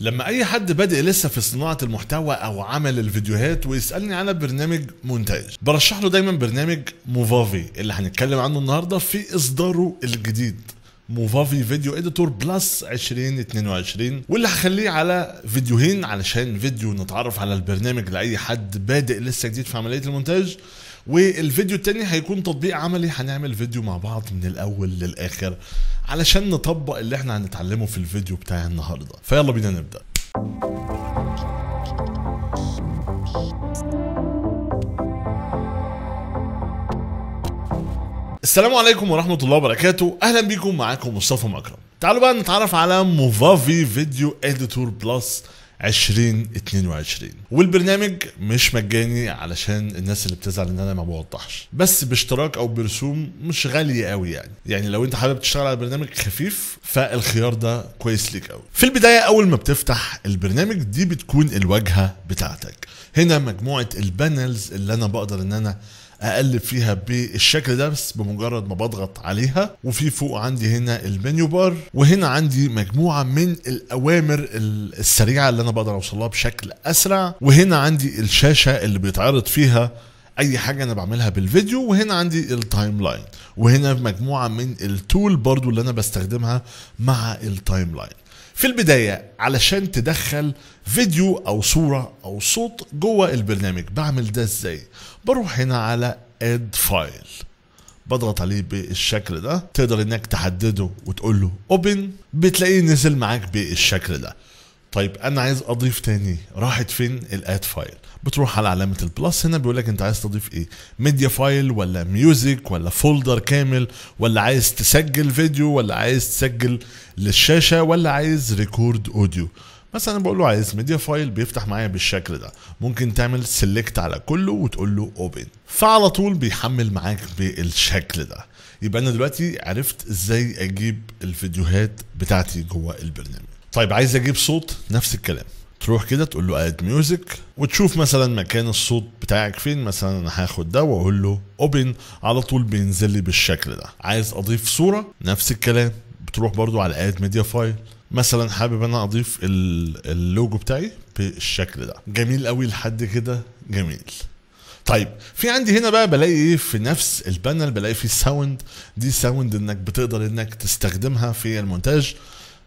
لما اي حد بادئ لسه في صناعه المحتوى او عمل الفيديوهات ويسالني على برنامج مونتاج برشح له دايما برنامج موفافي اللي هنتكلم عنه النهارده في اصداره الجديد موفافي فيديو اديتور بلس 2022 واللي هخليه على فيديوهين علشان فيديو نتعرف على البرنامج لاي حد بادئ لسه جديد في عمليه المونتاج والفيديو التاني هيكون تطبيق عملي هنعمل فيديو مع بعض من الاول للاخر علشان نطبق اللي احنا هنتعلمه في الفيديو بتاع النهارده فيلا بينا نبدا السلام عليكم ورحمة الله وبركاته أهلا بيكم معاكم مصطفى مكرم تعالوا بقى نتعرف على موفافي فيديو اديتور بلس 2022 والبرنامج مش مجاني علشان الناس اللي بتزعل ان انا ما بوضحش بس باشتراك او برسوم مش غاليه قوي يعني يعني لو انت حابب تشتغل على برنامج خفيف فالخيار ده كويس ليك قوي في البدايه اول ما بتفتح البرنامج دي بتكون الواجهه بتاعتك هنا مجموعه البانلز اللي انا بقدر ان انا اقلب فيها بالشكل ده بس بمجرد ما بضغط عليها وفي فوق عندي هنا المنيو بار وهنا عندي مجموعه من الاوامر السريعه اللي انا بقدر اوصلها بشكل اسرع وهنا عندي الشاشه اللي بيتعرض فيها اي حاجه انا بعملها بالفيديو وهنا عندي التايم لاين وهنا مجموعه من التول برضو اللي انا بستخدمها مع التايم لاين في البداية علشان تدخل فيديو أو صورة أو صوت جوه البرنامج بعمل ده إزاي؟ بروح هنا على اد فايل بضغط عليه بالشكل ده تقدر انك تحدده وتقول له اوبن بتلاقيه نزل معاك بالشكل ده طيب انا عايز اضيف تاني راحت فين الاد فايل بتروح على علامه البلس هنا بيقول لك انت عايز تضيف ايه ميديا فايل ولا ميوزك ولا فولدر كامل ولا عايز تسجل فيديو ولا عايز تسجل للشاشه ولا عايز ريكورد اوديو مثلا بقول له عايز ميديا فايل بيفتح معايا بالشكل ده ممكن تعمل سيلكت على كله وتقول له اوبن فعلى طول بيحمل معاك بالشكل ده يبقى انا دلوقتي عرفت ازاي اجيب الفيديوهات بتاعتي جوه البرنامج طيب عايز اجيب صوت نفس الكلام تروح كده تقول له اد ميوزك وتشوف مثلا مكان الصوت بتاعك فين مثلا انا هاخد ده واقول له اوبن على طول بينزل لي بالشكل ده عايز اضيف صوره نفس الكلام بتروح برضو على اد ميديا فايل مثلا حابب انا اضيف اللوجو بتاعي بالشكل ده جميل قوي لحد كده جميل طيب في عندي هنا بقى بلاقي ايه في نفس البانل بلاقي في ساوند دي ساوند انك بتقدر انك تستخدمها في المونتاج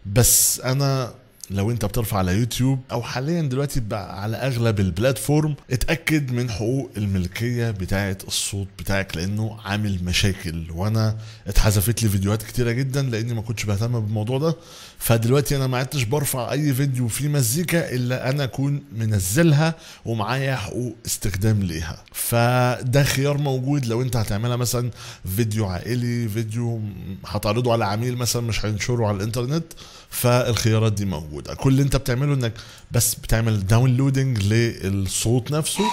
بس انا لو انت بترفع على يوتيوب او حاليا دلوقتي بقى على اغلب البلاتفورم اتاكد من حقوق الملكيه بتاعه الصوت بتاعك لانه عامل مشاكل وانا اتحذفت لي فيديوهات كتيره جدا لاني ما كنتش بهتم بالموضوع ده فدلوقتي انا ما عدتش برفع اي فيديو فيه مزيكا الا انا اكون منزلها ومعايا حقوق استخدام ليها فده خيار موجود لو انت هتعملها مثلا فيديو عائلي فيديو هتعرضه على عميل مثلا مش هينشره على الانترنت فالخيارات دي موجوده كل اللي انت بتعمله انك بس بتعمل داونلودنج للصوت نفسه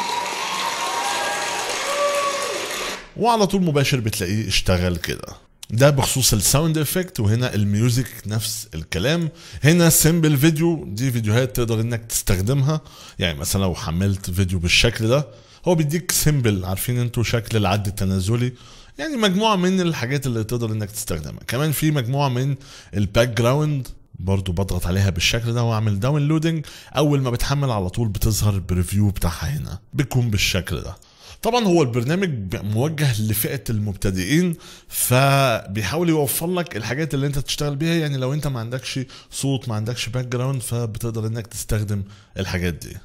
وعلى طول مباشر بتلاقيه اشتغل كده ده بخصوص الساوند افكت وهنا الميوزك نفس الكلام هنا سيمبل فيديو دي فيديوهات تقدر انك تستخدمها يعني مثلا لو حملت فيديو بالشكل ده هو بيديك سيمبل عارفين انتوا شكل العد التنازلي يعني مجموعه من الحاجات اللي تقدر انك تستخدمها كمان في مجموعه من الباك جراوند برضو بضغط عليها بالشكل ده واعمل داونلودنج اول ما بتحمل على طول بتظهر البريفيو بتاعها هنا بيكون بالشكل ده طبعا هو البرنامج موجه لفئه المبتدئين فبيحاول يوفر لك الحاجات اللي انت تشتغل بيها يعني لو انت ما عندكش صوت ما عندكش باك جراوند فبتقدر انك تستخدم الحاجات دي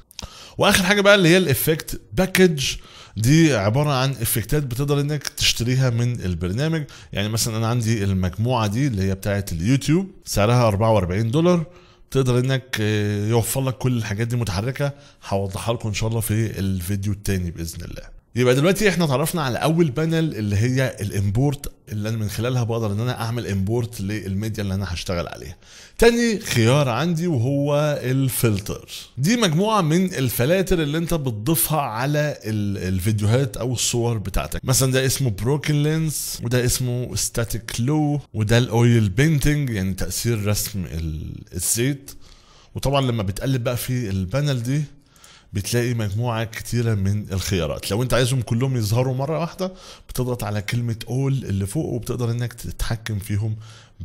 واخر حاجه بقى اللي هي الافكت باكج دي عباره عن افكتات بتقدر انك تشتريها من البرنامج يعني مثلا انا عندي المجموعه دي اللي هي بتاعه اليوتيوب سعرها 44 دولار تقدر انك آه، يوفر لك كل الحاجات دي متحركه هوضحها لكم ان شاء الله في الفيديو التاني باذن الله يبقى دلوقتي احنا اتعرفنا على اول بانل اللي هي الامبورت اللي انا من خلالها بقدر ان انا اعمل امبورت للميديا اللي انا هشتغل عليها. تاني خيار عندي وهو الفلتر. دي مجموعه من الفلاتر اللي انت بتضيفها على الفيديوهات او الصور بتاعتك. مثلا ده اسمه بروكن لينس وده اسمه ستاتيك لو وده الاويل بينتنج يعني تاثير رسم الزيت. وطبعا لما بتقلب بقى في البانل دي بتلاقي مجموعه كتيره من الخيارات لو انت عايزهم كلهم يظهروا مره واحده بتضغط على كلمه اول اللي فوق وبتقدر انك تتحكم فيهم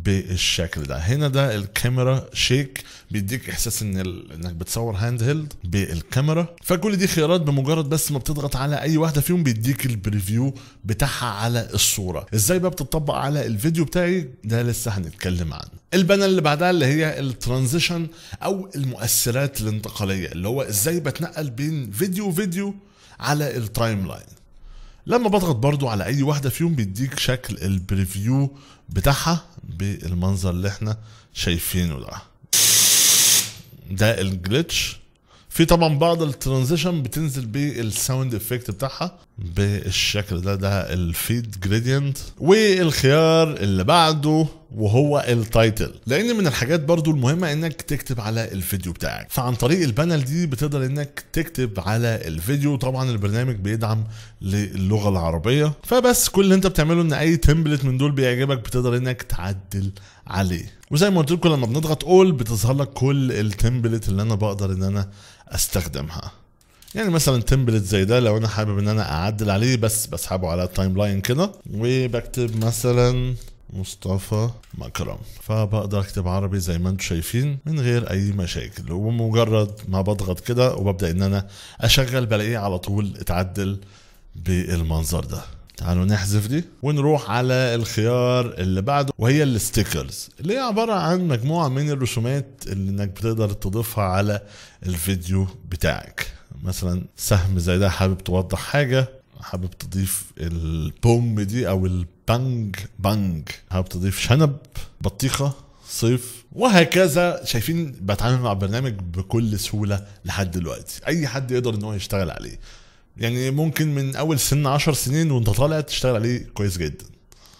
بالشكل ده هنا ده الكاميرا شيك بيديك احساس ان ال... انك بتصور هاند هيلد بالكاميرا فكل دي خيارات بمجرد بس ما بتضغط على اي واحده فيهم بيديك البريفيو بتاعها على الصوره ازاي بقى بتطبق على الفيديو بتاعي ده لسه هنتكلم عنه البانل اللي بعدها اللي هي الترانزيشن او المؤثرات الانتقاليه اللي هو ازاي بتنقل بين فيديو وفيديو على التايم لاين لما بضغط برضو على اي واحده فيهم بيديك شكل البريفيو بتاعها بالمنظر اللي احنا شايفينه ده ده الجلتش في طبعا بعض الترانزيشن بتنزل بالساوند افكت بتاعها بالشكل ده ده الفيد جريدينت والخيار اللي بعده وهو التايتل لان من الحاجات برضو المهمة انك تكتب على الفيديو بتاعك فعن طريق البانل دي بتقدر انك تكتب على الفيديو طبعا البرنامج بيدعم للغة العربية فبس كل اللي انت بتعمله ان اي تمبلت من دول بيعجبك بتقدر انك تعدل عليه وزي ما قلت لكم لما بنضغط اول بتظهر لك كل التمبلت اللي انا بقدر ان انا استخدمها يعني مثلا تمبلت زي ده لو انا حابب ان انا اعدل عليه بس بسحبه على التايم لاين كده وبكتب مثلا مصطفى مكرم فبقدر اكتب عربي زي ما انتم شايفين من غير اي مشاكل ومجرد ما بضغط كده وببدا ان انا اشغل بلاقيه على طول اتعدل بالمنظر ده تعالوا نحذف دي ونروح على الخيار اللي بعده وهي الستيكرز اللي هي عباره عن مجموعه من الرسومات اللي انك بتقدر تضيفها على الفيديو بتاعك مثلا سهم زي ده حابب توضح حاجه حابب تضيف البوم دي او البانج بانج حابب تضيف شنب بطيخه صيف وهكذا شايفين بتعامل مع برنامج بكل سهوله لحد دلوقتي اي حد يقدر ان هو يشتغل عليه يعني ممكن من اول سن 10 سنين وانت طالع تشتغل عليه كويس جدا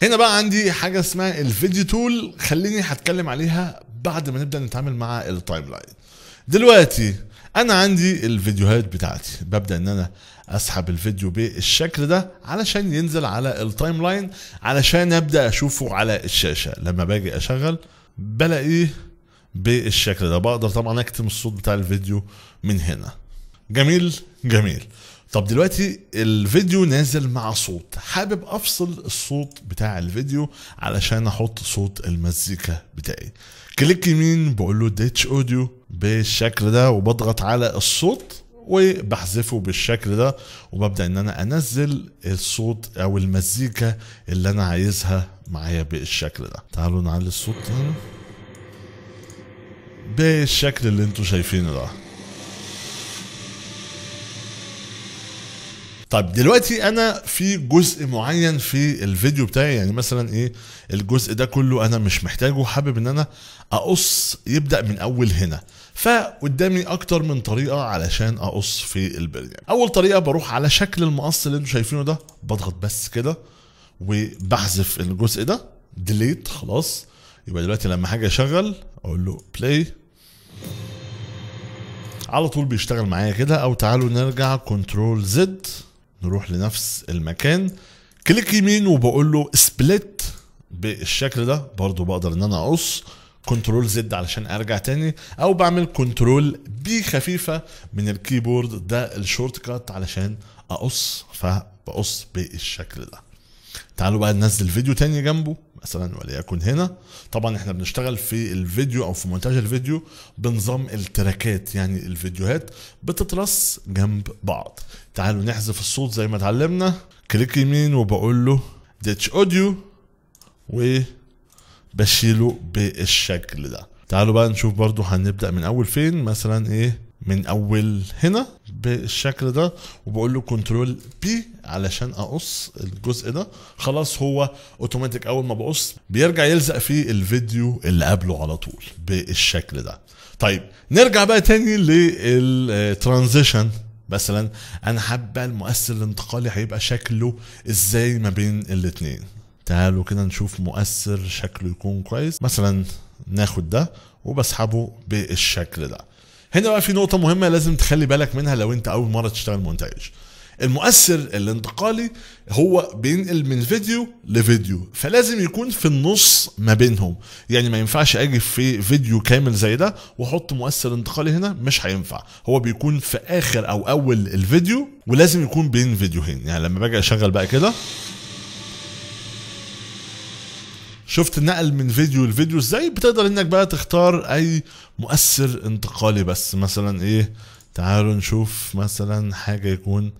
هنا بقى عندي حاجه اسمها الفيديو تول خليني هتكلم عليها بعد ما نبدا نتعامل مع التايم لاين دلوقتي انا عندي الفيديوهات بتاعتي ببدا ان انا اسحب الفيديو بالشكل ده علشان ينزل على التايم لاين علشان ابدا اشوفه على الشاشه لما باجي اشغل بلاقيه بالشكل ده بقدر طبعا اكتم الصوت بتاع الفيديو من هنا جميل جميل طب دلوقتي الفيديو نازل مع صوت حابب افصل الصوت بتاع الفيديو علشان احط صوت المزيكا بتاعي كليك يمين بقول له ديتش اوديو بالشكل ده وبضغط على الصوت وبحذفه بالشكل ده وببدا ان انا انزل الصوت او المزيكا اللي انا عايزها معايا بالشكل ده تعالوا نعلي الصوت بالشكل اللي انتوا شايفينه ده طيب دلوقتي انا في جزء معين في الفيديو بتاعي يعني مثلا ايه الجزء ده كله انا مش محتاجه حابب ان انا اقص يبدا من اول هنا فقدامي اكتر من طريقه علشان اقص في البريان اول طريقه بروح على شكل المقص اللي انتم شايفينه ده بضغط بس كده وبحذف الجزء ده ديليت خلاص يبقى دلوقتي لما حاجه اشغل اقول له بلاي على طول بيشتغل معايا كده او تعالوا نرجع كنترول زد نروح لنفس المكان كليك يمين وبقول له سبليت بالشكل ده برضو بقدر ان انا اقص كنترول زد علشان ارجع تاني او بعمل كنترول بي خفيفه من الكيبورد ده الشورت كات علشان اقص فبقص بالشكل ده تعالوا بقى ننزل فيديو تاني جنبه مثلا وليكن هنا طبعا احنا بنشتغل في الفيديو او في مونتاج الفيديو بنظام التراكات يعني الفيديوهات بتترص جنب بعض تعالوا نحذف الصوت زي ما اتعلمنا كليك يمين وبقول له ديتش اوديو وبشيله بالشكل ده تعالوا بقى نشوف برضو هنبدأ من اول فين مثلا ايه من اول هنا بالشكل ده وبقول له كنترول بي علشان اقص الجزء ده خلاص هو اوتوماتيك اول ما بقص بيرجع يلزق في الفيديو اللي قبله على طول بالشكل ده طيب نرجع بقى تاني للترانزيشن آه، مثلا انا حابه المؤثر الانتقالي هيبقى شكله ازاي ما بين الاتنين تعالوا كده نشوف مؤثر شكله يكون كويس مثلا ناخد ده وبسحبه بالشكل ده هنا بقى في نقطة مهمة لازم تخلي بالك منها لو انت أول مرة تشتغل مونتاج المؤثر الانتقالي هو بينقل من فيديو لفيديو فلازم يكون في النص ما بينهم يعني ما ينفعش اجي في فيديو كامل زي ده واحط مؤثر انتقالي هنا مش هينفع هو بيكون في اخر او اول الفيديو ولازم يكون بين فيديوهين يعني لما باجي اشغل بقى كده شفت النقل من فيديو لفيديو ازاي بتقدر انك بقى تختار اي مؤثر انتقالي بس مثلا ايه تعالوا نشوف مثلا حاجه يكون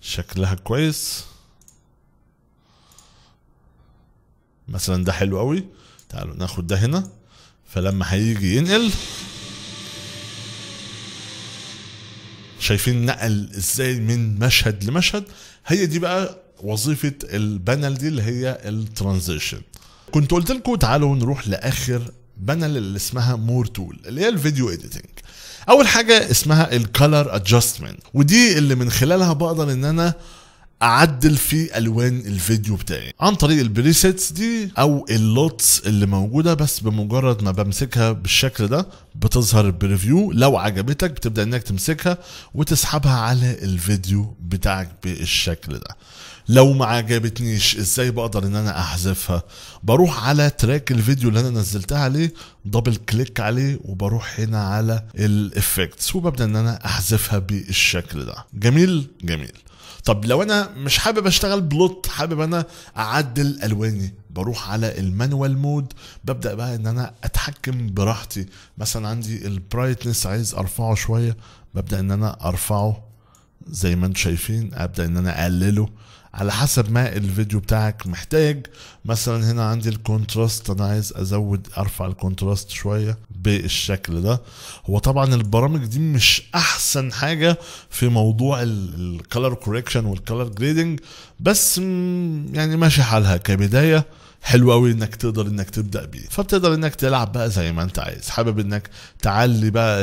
شكلها كويس مثلا ده حلو قوي تعالوا ناخد ده هنا فلما هيجي ينقل شايفين نقل ازاي من مشهد لمشهد هي دي بقى وظيفه البانل دي اللي هي الترانزيشن كنت قلت لكم تعالوا نروح لاخر بنى اللي اسمها مور تول اللي هي الفيديو اديتنج اول حاجه اسمها الكالر ادجستمنت ودي اللي من خلالها بقدر ان انا اعدل في الوان الفيديو بتاعي عن طريق البريسيتس دي او اللوتس اللي موجوده بس بمجرد ما بمسكها بالشكل ده بتظهر البريفيو لو عجبتك بتبدا انك تمسكها وتسحبها على الفيديو بتاعك بالشكل ده لو ما عجبتنيش ازاي بقدر ان انا احذفها بروح على تراك الفيديو اللي انا نزلتها عليه دبل كليك عليه وبروح هنا على الافكتس وببدا ان انا احذفها بالشكل ده جميل جميل طب لو انا مش حابب اشتغل بلوت حابب انا اعدل الواني بروح على المانوال مود ببدا بقى ان انا اتحكم براحتي مثلا عندي البرايتنس عايز ارفعه شويه ببدا ان انا ارفعه زي ما انتم شايفين ابدا ان انا اقلله على حسب ما الفيديو بتاعك محتاج مثلا هنا عندي الكونتراست انا عايز ازود ارفع الكونتراست شويه بالشكل ده هو طبعا البرامج دي مش احسن حاجه في موضوع الكالر كوريكشن والكالر جريدنج بس يعني ماشي حالها كبدايه حلو قوي انك تقدر انك تبدا بيه فبتقدر انك تلعب بقى زي ما انت عايز حابب انك تعلي بقى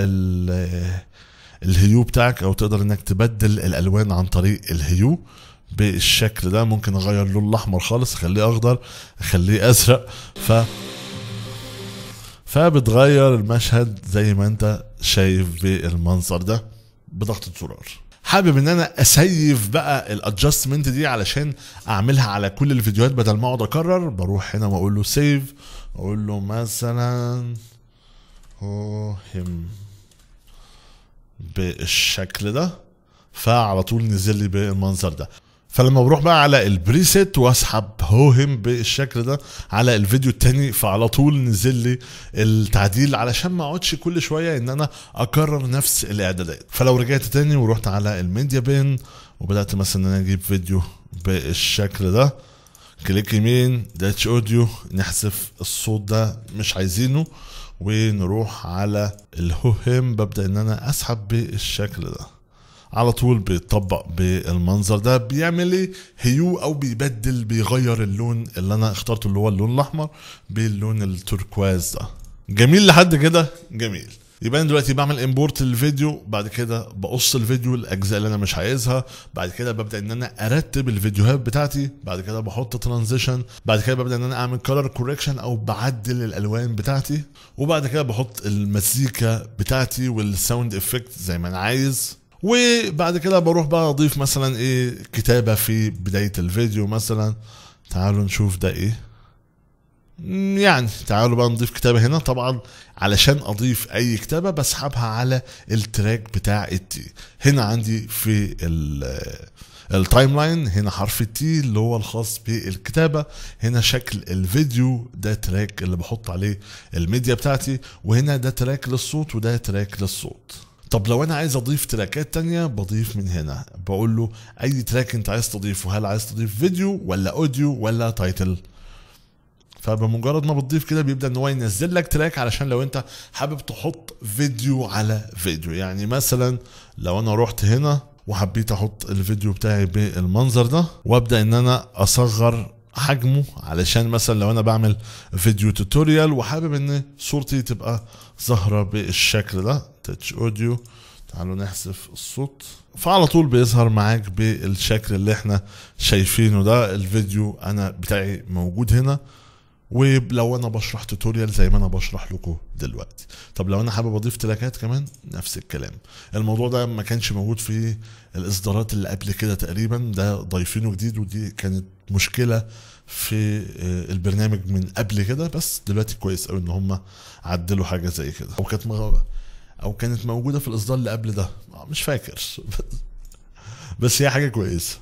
الهيو بتاعك او تقدر انك تبدل الالوان عن طريق الهيو بالشكل ده ممكن اغير لون الاحمر خالص اخليه اخضر اخليه ازرق ف فبتغير المشهد زي ما انت شايف بالمنظر ده بضغط الزرار حابب ان انا اسيف بقى الادجستمنت دي علشان اعملها على كل الفيديوهات بدل ما اقعد اكرر بروح هنا واقول له سيف اقول له مثلا هم بالشكل ده فعلى طول نزل لي بالمنظر ده فلما بروح بقى على البريسيت واسحب هوهم بالشكل ده على الفيديو التاني فعلى طول نزل لي التعديل علشان ما اقعدش كل شويه ان انا اكرر نفس الاعدادات فلو رجعت تاني ورحت على الميديا بين وبدات مثلا ان انا اجيب فيديو بالشكل ده كليك يمين داتش اوديو نحذف الصوت ده مش عايزينه ونروح على الهوهم ببدا ان انا اسحب بالشكل ده على طول بيطبق بالمنظر ده بيعمل ايه هيو او بيبدل بيغير اللون اللي انا اخترته اللي هو اللون الاحمر باللون التركواز ده جميل لحد كده جميل يبقى انا دلوقتي بعمل امبورت للفيديو بعد كده بقص الفيديو الاجزاء اللي انا مش عايزها بعد كده ببدا ان انا ارتب الفيديوهات بتاعتي بعد كده بحط ترانزيشن بعد كده ببدا ان انا اعمل كلر كوريكشن او بعدل الالوان بتاعتي وبعد كده بحط المزيكا بتاعتي والساوند افكت زي ما انا عايز وبعد كده بروح بقى اضيف مثلا ايه كتابه في بدايه الفيديو مثلا تعالوا نشوف ده ايه يعني تعالوا بقى نضيف كتابه هنا طبعا علشان اضيف اي كتابه بسحبها على التراك بتاع التي هنا عندي في التايم لاين هنا حرف التي اللي هو الخاص بالكتابه هنا شكل الفيديو ده تراك اللي بحط عليه الميديا بتاعتي وهنا ده تراك للصوت وده تراك للصوت طب لو انا عايز اضيف تراكات تانية بضيف من هنا بقول له اي تراك انت عايز تضيفه هل عايز تضيف فيديو ولا اوديو ولا تايتل فبمجرد ما بتضيف كده بيبدا ان هو ينزل لك تراك علشان لو انت حابب تحط فيديو على فيديو يعني مثلا لو انا رحت هنا وحبيت احط الفيديو بتاعي بالمنظر ده وابدا ان انا اصغر حجمه علشان مثلا لو انا بعمل فيديو توتوريال وحابب ان صورتي تبقى ظاهره بالشكل ده تاتش اوديو تعالوا نحذف الصوت فعلى طول بيظهر معاك بالشكل اللي احنا شايفينه ده الفيديو انا بتاعي موجود هنا ولو انا بشرح توتوريال زي ما انا بشرح لكم دلوقتي طب لو انا حابب اضيف تراكات كمان نفس الكلام الموضوع ده ما كانش موجود في الاصدارات اللي قبل كده تقريبا ده ضايفينه جديد ودي كانت مشكله في آه، البرنامج من قبل كده بس دلوقتي كويس قوي ان هم عدلوا حاجه زي كده وكانت او كانت موجوده في الاصدار اللي قبل ده آه، مش فاكر بس هي حاجه كويسه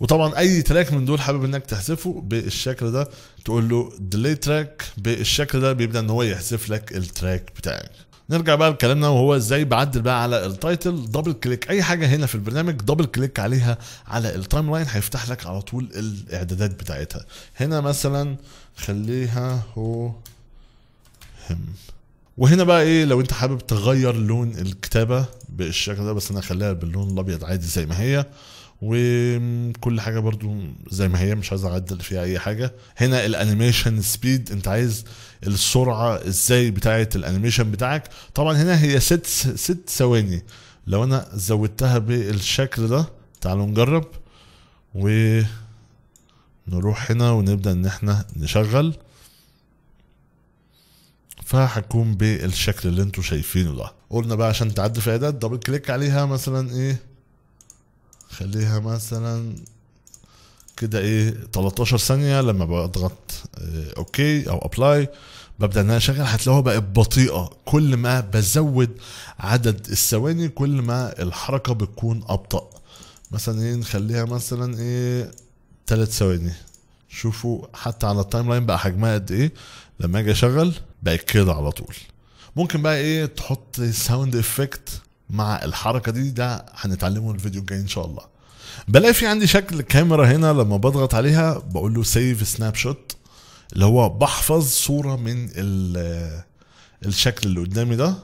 وطبعا اي تراك من دول حابب انك تحذفه بالشكل ده تقول له ديلي تراك بالشكل ده بيبدا ان هو يحذف لك التراك بتاعك نرجع بقى لكلامنا وهو ازاي بعدل بقى على التايتل دبل كليك اي حاجه هنا في البرنامج دبل كليك عليها على التايم لاين هيفتح لك على طول الاعدادات بتاعتها هنا مثلا خليها هو هم وهنا بقى ايه لو انت حابب تغير لون الكتابه بالشكل ده بس انا هخليها باللون الابيض عادي زي ما هي وكل حاجه برضو زي ما هي مش عايز اعدل فيها اي حاجه هنا الانيميشن سبيد انت عايز السرعه ازاي بتاعه الانيميشن بتاعك طبعا هنا هي ست ست ثواني لو انا زودتها بالشكل ده تعالوا نجرب ونروح هنا ونبدا ان احنا نشغل فهكون بالشكل اللي انتم شايفينه ده قلنا بقى عشان تعدي في اعداد دبل كليك عليها مثلا ايه خليها مثلا كده ايه 13 ثانيه لما بضغط إيه اوكي او ابلاي ببدا ان انا اشغل هتلاقوها بقت بطيئه كل ما بزود عدد الثواني كل ما الحركه بتكون ابطا مثلا ايه نخليها مثلا ايه 3 ثواني شوفوا حتى على التايم لاين بقى حجمها قد ايه لما اجي اشغل بقت كده على طول ممكن بقى ايه تحط ساوند افكت مع الحركه دي ده هنتعلمه الفيديو الجاي ان شاء الله بلاقي في عندي شكل الكاميرا هنا لما بضغط عليها بقول له سيف سناب شوت اللي هو بحفظ صوره من الشكل اللي قدامي ده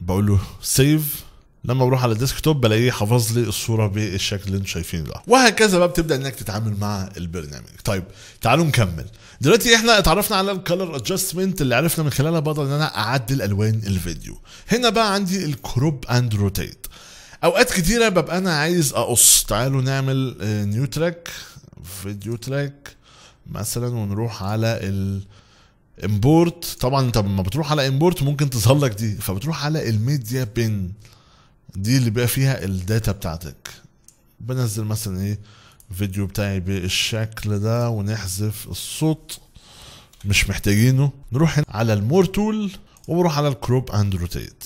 بقول له سيف لما بروح على الديسك توب بلاقيه حافظ لي الصوره بالشكل اللي انتم شايفينه ده وهكذا بقى بتبدا انك تتعامل مع البرنامج طيب تعالوا نكمل دلوقتي احنا اتعرفنا على الكالر ادجستمنت اللي عرفنا من خلالها بقدر ان انا اعدل الوان الفيديو هنا بقى عندي الكروب اند روتيت اوقات كتيره ببقى انا عايز اقص تعالوا نعمل نيو تراك فيديو تراك مثلا ونروح على ال امبورت طبعا انت لما بتروح على امبورت ممكن تظهر لك دي فبتروح على الميديا بين دي اللي بقى فيها الداتا بتاعتك بنزل مثلا ايه فيديو بتاعي بالشكل ده ونحذف الصوت مش محتاجينه نروح هنا على المور تول وبروح على الكروب اند روتيت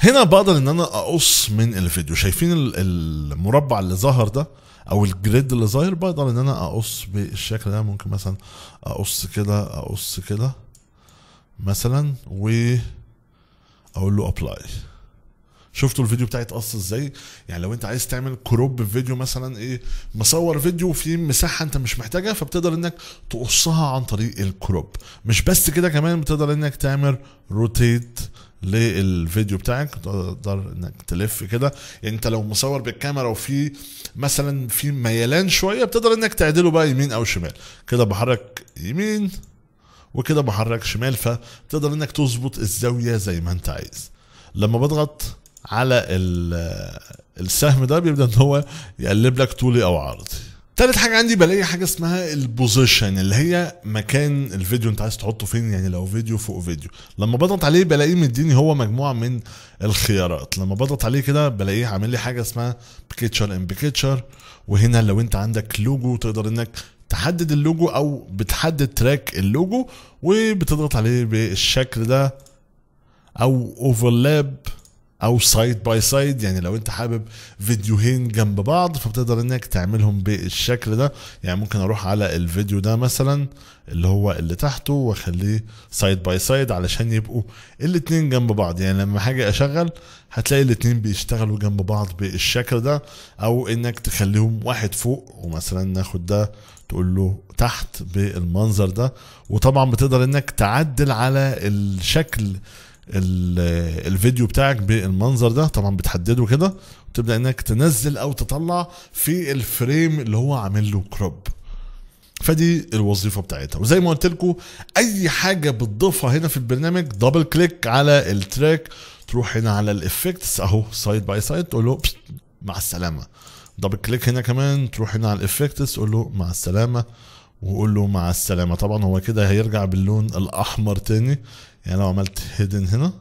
هنا بقدر ان انا اقص من الفيديو شايفين المربع اللي ظهر ده او الجريد اللي ظاهر بقدر ان انا اقص بالشكل ده ممكن مثلا اقص كده اقص كده مثلا و اقول له ابلاي شفتوا الفيديو بتاعي اتقص ازاي يعني لو انت عايز تعمل كروب فيديو مثلا ايه مصور فيديو في مساحه انت مش محتاجها فبتقدر انك تقصها عن طريق الكروب مش بس كده كمان بتقدر انك تعمل روتيت للفيديو بتاعك تقدر انك تلف كده يعني انت لو مصور بالكاميرا وفي مثلا في ميلان شويه بتقدر انك تعدله بقى يمين او شمال كده بحرك يمين وكده بحرك شمال فتقدر انك تظبط الزاويه زي ما انت عايز لما بضغط على السهم ده بيبدا ان هو يقلب لك طولي او عرضي تالت حاجة عندي بلاقي حاجة اسمها البوزيشن اللي هي مكان الفيديو انت عايز تحطه فين يعني لو فيديو فوق فيديو لما بضغط عليه بلاقيه مديني هو مجموعة من الخيارات لما بضغط عليه كده بلاقيه عامل لي حاجة اسمها بيكتشر ان بيكتشر وهنا لو انت عندك لوجو تقدر انك تحدد اللوجو او بتحدد تراك اللوجو وبتضغط عليه بالشكل ده او اوفرلاب او سايد باي سايد يعني لو انت حابب فيديوهين جنب بعض فبتقدر انك تعملهم بالشكل ده يعني ممكن اروح على الفيديو ده مثلا اللي هو اللي تحته واخليه سايد باي سايد علشان يبقوا الاتنين جنب بعض يعني لما حاجة اشغل هتلاقي الاتنين بيشتغلوا جنب بعض بالشكل ده او انك تخليهم واحد فوق ومثلا ناخد ده تقول له تحت بالمنظر ده وطبعا بتقدر انك تعدل على الشكل الفيديو بتاعك بالمنظر ده طبعا بتحدده كده وتبدا انك تنزل او تطلع في الفريم اللي هو عامل له كروب فدي الوظيفه بتاعتها وزي ما قلت لكم اي حاجه بتضيفها هنا في البرنامج دبل كليك على التراك تروح هنا على الافكتس اهو سايد باي سايد تقول له مع السلامه دبل كليك هنا كمان تروح هنا على الافكتس تقول له مع السلامه وقول له مع السلامه طبعا هو كده هيرجع باللون الاحمر تاني يعني لو عملت هيدن هنا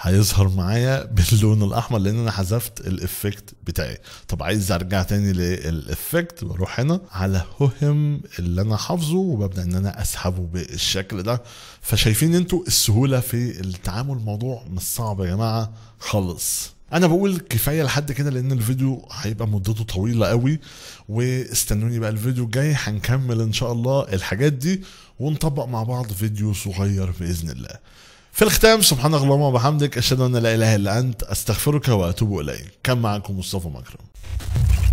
هيظهر معايا باللون الاحمر لان انا حذفت الافكت بتاعي طب عايز ارجع تاني للافكت بروح هنا على ههم اللي انا حافظه وببدا ان انا اسحبه بالشكل ده فشايفين انتوا السهوله في التعامل الموضوع مش صعب يا جماعه خالص انا بقول كفايه لحد كده لان الفيديو هيبقى مدته طويله قوي واستنوني بقى الفيديو الجاي هنكمل ان شاء الله الحاجات دي ونطبق مع بعض فيديو صغير باذن الله في الختام سبحانك اللهم وبحمدك اشهد ان لا اله الا انت استغفرك واتوب اليك كان معكم مصطفى مكرم